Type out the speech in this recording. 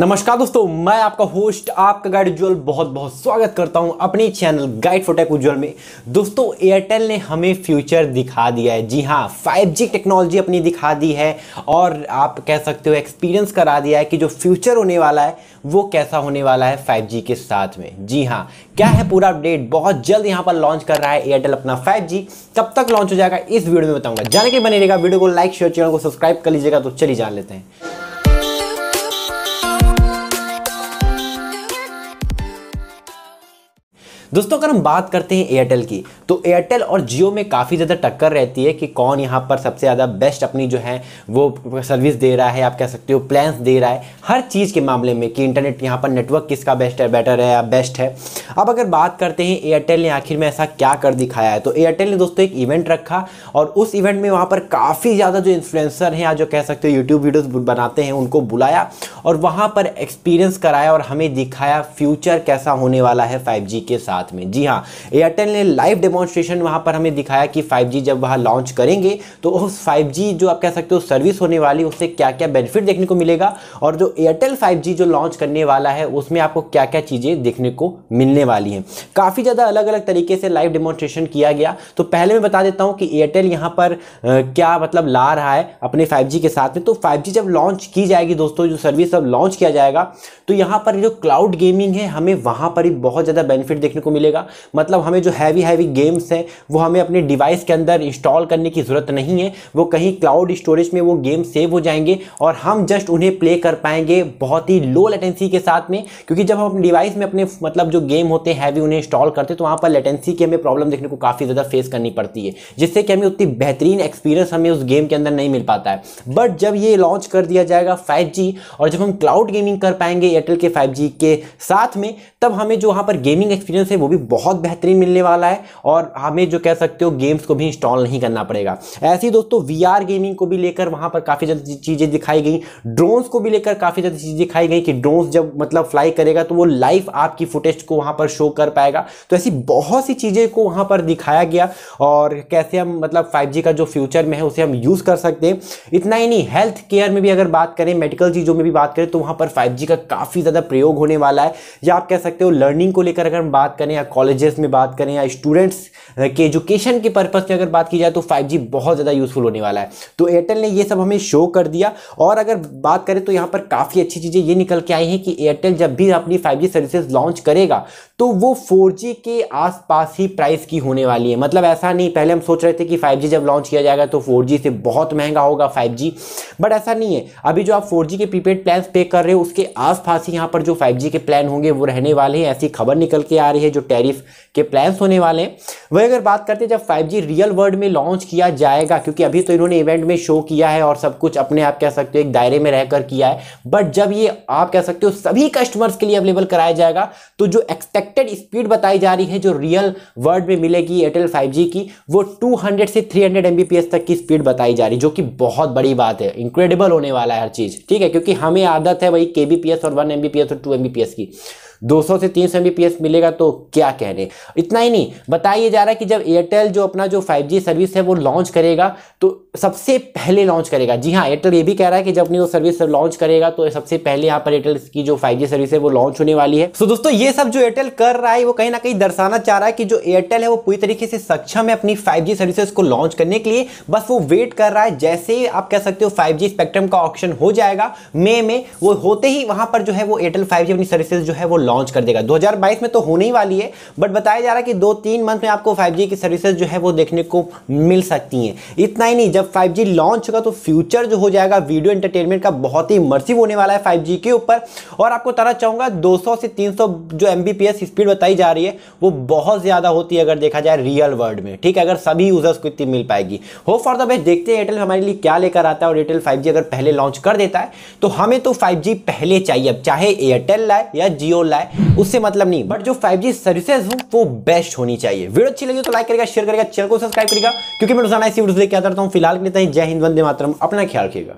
नमस्कार दोस्तों मैं आपका होस्ट आपका गाइड उज्ज्वल बहुत बहुत स्वागत करता हूं अपने channel guide for tech Ujjwal में दोस्तों एयरटेल ने हमें फ्यूचर दिखा दिया है जी हाँ 5G टेक्नोलॉजी अपनी दिखा दी है और आप कह सकते हो एक्सपीरियंस करा दिया है कि जो फ्यूचर होने वाला है वो कैसा होने वाला है फाइव के साथ में जी हाँ क्या है पूरा अपडेट बहुत जल्द यहाँ पर लॉन्च कर रहा है एयरटेल अपना फाइव कब तक लॉन्च हो जाएगा इस वीडियो में बताऊंगा जाने के बने रहेगा वीडियो को लाइक शेयर चैनल को सब्सक्राइब कर लीजिएगा तो चलिए जान लेते हैं दोस्तों अगर हम बात करते हैं एयरटेल की तो एयरटेल और जियो में काफ़ी ज़्यादा टक्कर रहती है कि कौन यहाँ पर सबसे ज़्यादा बेस्ट अपनी जो है वो सर्विस दे रहा है आप कह सकते हो प्लान्स दे रहा है हर चीज़ के मामले में कि इंटरनेट यहाँ पर नेटवर्क किसका बेस्ट है बेटर है या बेस्ट है अब अगर बात करते हैं एयरटेल ने आखिर में ऐसा क्या कर दिखाया है तो एयरटेल ने दोस्तों एक इवेंट रखा और उस इवेंट में वहाँ पर काफ़ी ज़्यादा जो इन्फ्लुएंसर हैं या जो कह सकते हो यूट्यूब वीडियोज बनाते हैं उनको बुलाया और वहाँ पर एक्सपीरियंस कराया और हमें दिखाया फ्यूचर कैसा होने वाला है फाइव के साथ साथ में जी हाँ एयरटेल ने लाइव डेमोन्स्ट्रेशन वहाँ पर हमें दिखाया कि 5G जब वहाँ लॉन्च करेंगे तो उस 5G जो आप कह सकते हो सर्विस होने वाली उससे क्या क्या बेनिफिट देखने को मिलेगा और जो एयरटेल 5G जो लॉन्च करने वाला है उसमें आपको क्या क्या चीज़ें देखने को मिलने वाली हैं काफ़ी ज़्यादा अलग अलग तरीके से लाइव डेमोन्स्ट्रेशन किया गया तो पहले मैं बता देता हूँ कि एयरटेल यहाँ पर क्या मतलब ला रहा है अपने 5G के साथ में तो 5G जब लॉन्च की जाएगी दोस्तों जो सर्विस अब लॉन्च किया जाएगा तो यहाँ पर जो क्लाउड गेमिंग है हमें वहाँ पर ही बहुत ज़्यादा बेनिफिट देखने को को मिलेगा मतलब हमें जो हैवी हैवी गेम्स हैं वो हमें अपने डिवाइस के अंदर इंस्टॉल करने की ज़रूरत नहीं है वो कहीं क्लाउड स्टोरेज में वो गेम सेव हो जाएंगे और हम जस्ट उन्हें प्ले कर पाएंगे बहुत ही लो लेटेंसी के साथ में क्योंकि जब हम अपने डिवाइस में अपने मतलब जो गेम होते हैं हैवी उन्हें इंस्टॉल करते तो वहाँ पर लेटेंसी की हमें प्रॉब्लम देखने को काफ़ी ज़्यादा फेस करनी पड़ती है जिससे कि हमें उतनी बेहतरीन एक्सपीरियंस हमें उस गेम के अंदर नहीं मिल पाता है बट जब ये लॉन्च कर दिया जाएगा फाइव और जब हम क्लाउड गेमिंग कर पाएंगे एयरटेल के फाइव के साथ में तब हमें जो वहाँ पर गेमिंग एक्सपीरियंस है वो भी बहुत बेहतरीन मिलने वाला है और हमें जो कह सकते हो गेम्स को भी इंस्टॉल नहीं करना पड़ेगा ऐसे ही दोस्तों वी गेमिंग को भी लेकर वहाँ पर काफ़ी ज़्यादा चीज़ें दिखाई गई ड्रोन्स को भी लेकर काफ़ी ज़्यादा चीज़ें दिखाई गई कि ड्रोन्स जब मतलब फ्लाई करेगा तो वो लाइव आपकी फुटेज को वहाँ पर शो कर पाएगा तो ऐसी बहुत सी चीज़ें को वहाँ पर दिखाया गया और कैसे हम मतलब फाइव का जो फ्यूचर में है उसे हम यूज़ कर सकते हैं इतना ही नहीं हेल्थ केयर में भी अगर बात करें मेडिकल चीज़ों में भी बात करें तो वहाँ पर फाइव का काफ़ी ज़्यादा प्रयोग होने वाला है या आप कह सकते हो लर्निंग को लेकर अगर हम बात करें करें या कॉलेजेस में बात करें या स्टूडेंट्स के एजुकेशन के पर्पज़ से अगर बात की जाए तो 5G बहुत ज़्यादा यूज़फुल होने वाला है तो एयरटेल ने ये सब हमें शो कर दिया और अगर बात करें तो यहाँ पर काफ़ी अच्छी चीज़ें ये निकल के आई हैं कि एयरटेल जब भी अपनी फाइव सर्विसेज लॉन्च करेगा तो वो फोर के आसपास ही प्राइस की होने वाली है मतलब ऐसा नहीं पहले हम सोच रहे थे कि 5G जब लॉन्च किया जाएगा तो 4G से बहुत महंगा होगा 5G बट ऐसा नहीं है अभी जो आप 4G के प्रीपेड प्लान पे कर रहे हो उसके आसपास ही यहाँ पर जो 5G के प्लान होंगे वो रहने वाले हैं ऐसी खबर निकल के आ रही है जो टैरिफ के प्लान्स होने वाले हैं वही अगर बात करते हैं जब 5G रियल वर्ल्ड में लॉन्च किया जाएगा क्योंकि अभी तो इन्होंने इवेंट में शो किया है और सब कुछ अपने आप कह सकते हो एक दायरे में रहकर किया है बट जब ये आप कह सकते हो सभी कस्टमर्स के लिए अवेलेबल कराया जाएगा तो जो एक्सपेक्टेड स्पीड बताई जा रही है जो रियल वर्ल्ड में मिलेगी एयरटेल फाइव की वो टू से थ्री हंड्रेड तक की स्पीड बताई जा रही है जो कि बहुत बड़ी बात है इंक्रेडिबल होने वाला है हर चीज़ ठीक है क्योंकि हमें आदत है वही के और वन एम और टू एम की 200 से 300 एमबीपीएस मिलेगा तो क्या कह रहे इतना ही नहीं बताया जा रहा है कि जब एयरटेल जो अपना जो 5G सर्विस है वो लॉन्च करेगा तो सबसे पहले लॉन्च करेगा जी हाँ एयरटेल ये भी कह रहा है कि जब अपनी वो सर्विस लॉन्च करेगा तो सबसे पहले यहाँ पर एयरटेल की जो 5G सर्विस है वो लॉन्च होने वाली है सो so, दोस्तों ये सब जो एयरटेल कर रहा है वो कहीं ना कहीं दर्शाना चाह रहा है कि जो एयरटेल है वो पूरी तरीके से सक्षम है अपनी जी सर्विसेज को लॉन्च करने के लिए बस वो वेट कर रहा है जैसे ही आप कह सकते हो जी स्पेक्ट्रम का ऑप्शन हो जाएगा मे में वो होते ही वहां पर जो है वो एयरटेल जी अपनी सर्विसेज जो है वो लॉन्च कर देगा 2022 में तो होने ही वाली है बट बताया जा रहा है कि दो तीन मंथ में आपको 5G की सर्विसेज जो है वो देखने को मिल सकती हैं इतना ही नहीं जब 5G लॉन्च होगा तो फ्यूचर जो हो जाएगा वीडियो एंटरटेनमेंट का बहुत ही मर्सिव होने वाला है 5G के ऊपर और आपको तरह चाहूंगा 200 से 300 जो एम स्पीड बताई जा रही है वो बहुत ज़्यादा होती है अगर देखा जाए रियल वर्ल्ड में ठीक है अगर सभी यूजर्स को इतनी मिल पाएगी हो फॉर द बेस्ट देखते हैं एयरटेल हमारे लिए क्या लेकर आता है और एयरटेल फाइव अगर पहले लॉन्च कर देता है तो हमें तो फाइव पहले चाहिए अब चाहे एयरटेल लाए या जियो लाए जाए उससे मतलब नहीं बट जो फाइव सर्विसेज हो वो बेस्ट होनी चाहिए वीडियो अच्छी लगी तो लाइक करेगा शेयर करेगा चैनल को सब्सक्राइब करेगा क्योंकि मैं रोजाना ऐसी वीडियो लेकर आता हूँ फिलहाल के लिए तो जय हिंद वंदे मातरम अपना ख्याल रखिएगा